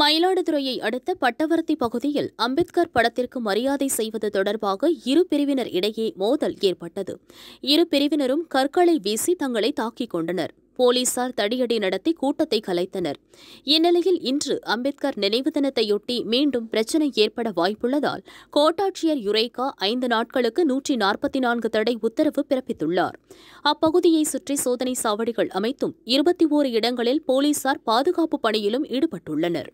மயிலாடுதுறையை அடுத்த பட்டவர்த்தி பகுதியில் அம்பேத்கர் படத்திற்கு மரியாதை செய்வது தொடர்பாக இரு பிரிவினர் இடையே மோதல் ஏற்பட்டது இரு பிரிவினரும் கற்களை வீசி தங்களை தாக்கிக் கொண்டனர் போலீசார் தடியடி நடத்தி கூட்டத்தை கலைத்தனர் இந்நிலையில் இன்று அம்பேத்கர் நினைவு தினத்தையொட்டி மீண்டும் பிரச்சினை ஏற்பட வாய்ப்புள்ளதால் கோட்டாட்சியர் யுரேகா ஐந்து நாட்களுக்கு நூற்றி நாற்பத்தி நான்கு தடை உத்தரவு பிறப்பித்துள்ளார் அப்பகுதியை சுற்றி சோதனை சாவடிகள் அமைத்தும் இருபத்தி ஓரு இடங்களில் போலீசார் பாதுகாப்பு பணியிலும் ஈடுபட்டுள்ளனர்